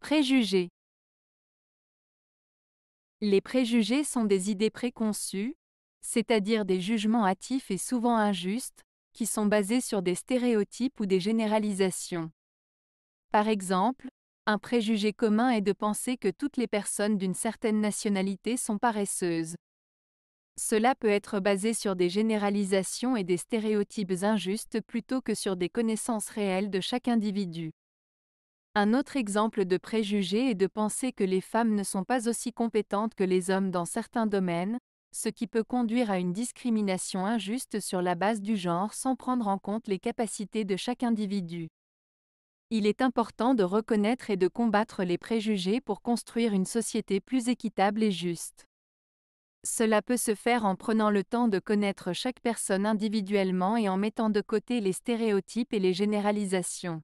Préjugés. Les préjugés sont des idées préconçues, c'est-à-dire des jugements hâtifs et souvent injustes, qui sont basés sur des stéréotypes ou des généralisations. Par exemple, un préjugé commun est de penser que toutes les personnes d'une certaine nationalité sont paresseuses. Cela peut être basé sur des généralisations et des stéréotypes injustes plutôt que sur des connaissances réelles de chaque individu. Un autre exemple de préjugé est de penser que les femmes ne sont pas aussi compétentes que les hommes dans certains domaines, ce qui peut conduire à une discrimination injuste sur la base du genre sans prendre en compte les capacités de chaque individu. Il est important de reconnaître et de combattre les préjugés pour construire une société plus équitable et juste. Cela peut se faire en prenant le temps de connaître chaque personne individuellement et en mettant de côté les stéréotypes et les généralisations.